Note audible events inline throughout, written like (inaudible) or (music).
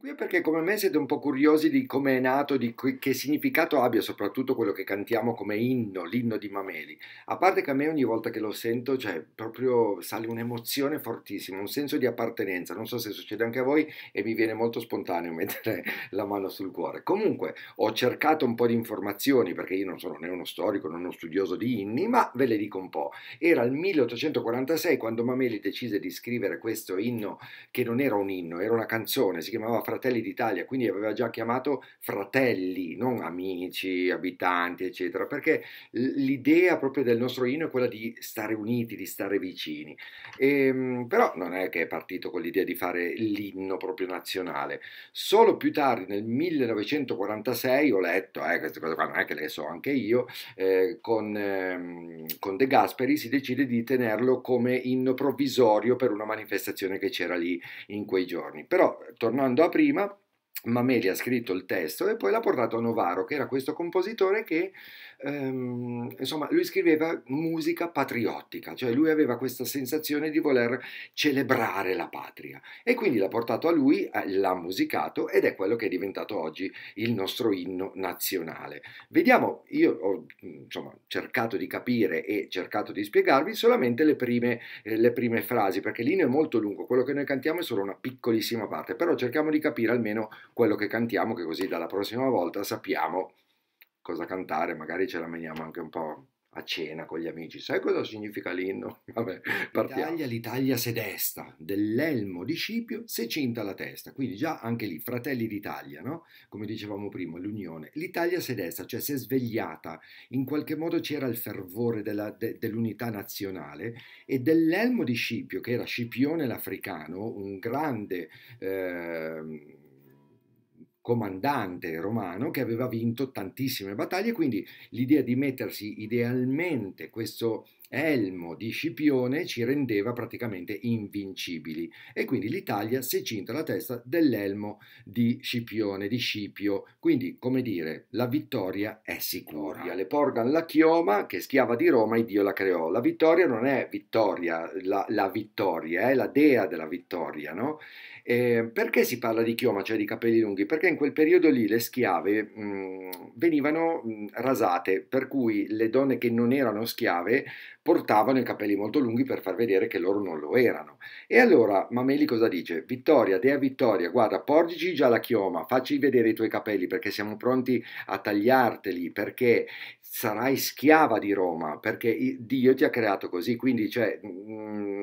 Qui è perché come me siete un po' curiosi di come è nato, di che significato abbia soprattutto quello che cantiamo come inno, l'inno di Mameli. A parte che a me ogni volta che lo sento, cioè, proprio sale un'emozione fortissima, un senso di appartenenza. Non so se succede anche a voi e mi viene molto spontaneo (laughs) mettere la mano sul cuore. Comunque, ho cercato un po' di informazioni, perché io non sono né uno storico né uno studioso di inni, ma ve le dico un po'. Era il 1846 quando Mameli decise di scrivere questo inno, che non era un inno, era una canzone, si chiamava Fra Fratelli d'Italia, quindi aveva già chiamato fratelli, non amici, abitanti, eccetera, perché l'idea proprio del nostro inno è quella di stare uniti, di stare vicini. E, ehm, però non è che è partito con l'idea di fare l'inno proprio nazionale. Solo più tardi, nel 1946, ho letto, eh, queste cose qua non è che le so anche io, eh, con ehm, con De Gasperi si decide di tenerlo come inno provvisorio per una manifestazione che c'era lì in quei giorni. Però tornando a prima, Mameli ha scritto il testo e poi l'ha portato a Novaro, che era questo compositore che, ehm, insomma, lui scriveva musica patriottica, cioè lui aveva questa sensazione di voler celebrare la patria e quindi l'ha portato a lui, eh, l'ha musicato ed è quello che è diventato oggi il nostro inno nazionale. Vediamo, io ho insomma, cercato di capire e cercato di spiegarvi solamente le prime, eh, le prime frasi, perché l'inno è molto lungo, quello che noi cantiamo è solo una piccolissima parte, però cerchiamo di capire almeno quello che cantiamo, che così dalla prossima volta sappiamo cosa cantare, magari ce la meniamo anche un po' a cena con gli amici. Sai cosa significa l'inno? (laughs) Vabbè, partiamo. L'Italia, l'Italia se desta, dell'elmo di Scipio se cinta la testa. Quindi già anche lì, fratelli d'Italia, no? Come dicevamo prima, l'unione. L'Italia se desta, cioè si è svegliata. In qualche modo c'era il fervore della, de, dell'unità nazionale e dell'elmo di Scipio, che era Scipione l'Africano, un grande... Eh, comandante romano che aveva vinto tantissime battaglie, quindi l'idea di mettersi idealmente questo elmo di Scipione ci rendeva praticamente invincibili e quindi l'Italia si è cinta la testa dell'elmo di Scipione, di Scipio, quindi come dire la vittoria è sicura. Le porgan la chioma che schiava di Roma e Dio la creò. La vittoria non è vittoria, la, la vittoria, è eh, la dea della vittoria, no? Eh, perché si parla di chioma, cioè di capelli lunghi? Perché in quel periodo lì le schiave mh, mm, venivano mh, mm, rasate, per cui le donne che non erano schiave portavano i capelli molto lunghi per far vedere che loro non lo erano. E allora Mameli cosa dice? Vittoria, Dea Vittoria, guarda, porgici già la chioma, facci vedere i tuoi capelli perché siamo pronti a tagliarteli, perché sarai schiava di Roma, perché Dio ti ha creato così, quindi cioè... Mm,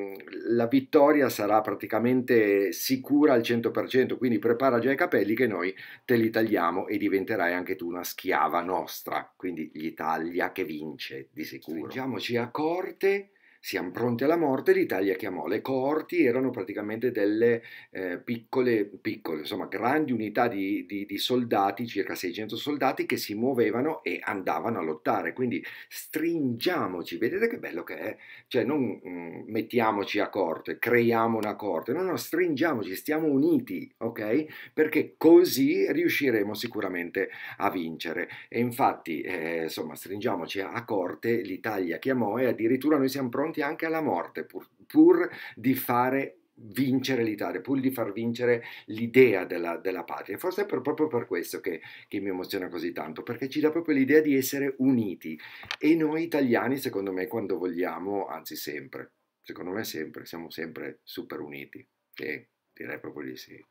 la vittoria sarà praticamente sicura al 100%, quindi prepara già i capelli che noi te li tagliamo e diventerai anche tu una schiava nostra, quindi l'Italia che vince di sicuro. Stringiamoci a corte siamo pronti alla morte, l'Italia chiamò. Le coorti erano praticamente delle eh, piccole, piccole, insomma, grandi unità di, di, di, soldati, circa 600 soldati, che si muovevano e andavano a lottare. Quindi stringiamoci, vedete che bello che è? Cioè, non mh, mm, mettiamoci a corte, creiamo una corte, no, no, stringiamoci, stiamo uniti, ok? Perché così riusciremo sicuramente a vincere. E infatti, eh, insomma, stringiamoci a corte, l'Italia chiamò e addirittura noi siamo pronti pronti anche alla morte pur, pur di fare vincere l'Italia, pur di far vincere l'idea della, della, patria. Forse è per, proprio per questo che, che, mi emoziona così tanto, perché ci dà proprio l'idea di essere uniti. E noi italiani, secondo me, quando vogliamo, anzi sempre, secondo me sempre, siamo sempre super uniti. E direi proprio di sì.